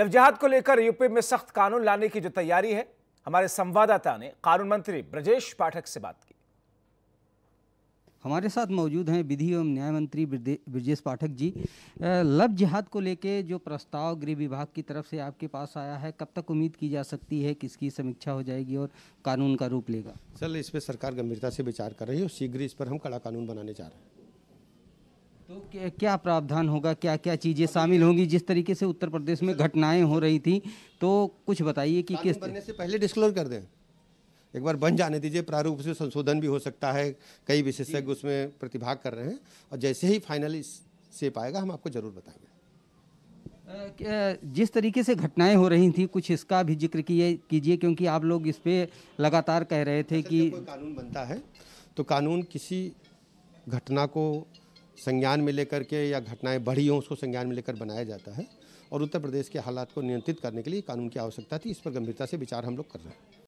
जहाद को लेकर यूपी में सख्त कानून लाने की जो तैयारी है हमारे संवाददाता ने कानून मंत्री ब्रजेश पाठक से बात की हमारे साथ मौजूद हैं विधि एवं न्याय मंत्री ब्रजेश पाठक जी लव जिहाद को लेके जो प्रस्ताव गृह विभाग की तरफ से आपके पास आया है कब तक उम्मीद की जा सकती है किसकी समीक्षा हो जाएगी और कानून का रूप लेगा सर इस पर सरकार गंभीरता से विचार कर रही है और शीघ्र इस पर हम कड़ा कानून बनाने जा रहे हैं तो क्या, क्या प्रावधान होगा क्या क्या चीज़ें शामिल होंगी जिस तरीके से उत्तर प्रदेश में घटनाएं हो रही थी तो कुछ बताइए कि किस बनने से पहले डिस्क्लोज कर दें एक बार बन जाने दीजिए प्रारूप से संशोधन भी हो सकता है कई विशेषज्ञ उसमें प्रतिभाग कर रहे हैं और जैसे ही फाइनल से पाएगा हम आपको जरूर बताएंगे जिस तरीके से घटनाएं हो रही थी कुछ इसका भी जिक्र किए कीजिए क्योंकि आप लोग इस पर लगातार कह रहे थे अच्छा, कि कोई कानून बनता है तो कानून किसी घटना को संज्ञान में लेकर के या घटनाएं बढ़ी हों उसको संज्ञान में लेकर बनाया जाता है और उत्तर प्रदेश के हालात को नियंत्रित करने के लिए कानून की आवश्यकता थी इस पर गंभीरता से विचार हम लोग कर रहे हैं